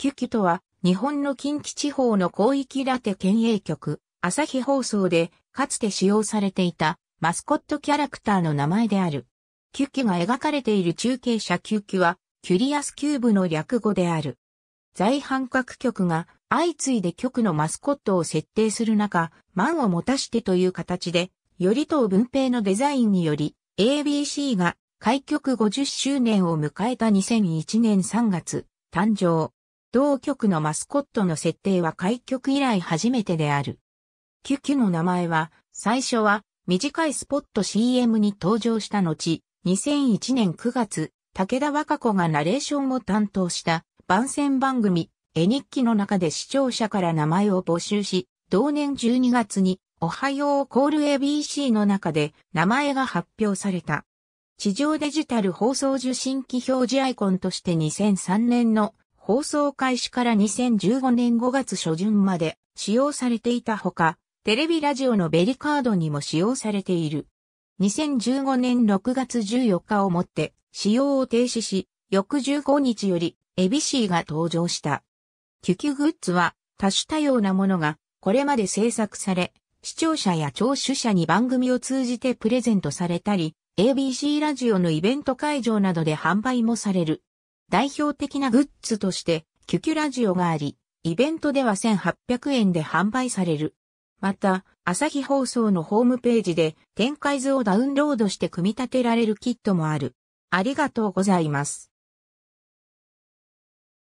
キュキュとは、日本の近畿地方の広域ラテ県営局、朝日放送で、かつて使用されていた、マスコットキャラクターの名前である。キュキュが描かれている中継車キュキュは、キュリアスキューブの略語である。在阪各局が、相次いで局のマスコットを設定する中、満を持たしてという形で、よりと文平のデザインにより、ABC が開局50周年を迎えた2001年3月、誕生。同局のマスコットの設定は開局以来初めてである。キュキュの名前は、最初は短いスポット CM に登場した後、2001年9月、武田和歌子がナレーションを担当した番宣番組、絵日記の中で視聴者から名前を募集し、同年12月に、おはようコール ABC の中で名前が発表された。地上デジタル放送受信機表示アイコンとして2003年の放送開始から2015年5月初旬まで使用されていたほか、テレビラジオのベリカードにも使用されている。2015年6月14日をもって使用を停止し、翌15日よりエビシーが登場した。キュキュグッズは多種多様なものがこれまで制作され、視聴者や聴取者に番組を通じてプレゼントされたり、ABC ラジオのイベント会場などで販売もされる。代表的なグッズとして、キュキュラジオがあり、イベントでは1800円で販売される。また、朝日放送のホームページで展開図をダウンロードして組み立てられるキットもある。ありがとうございます。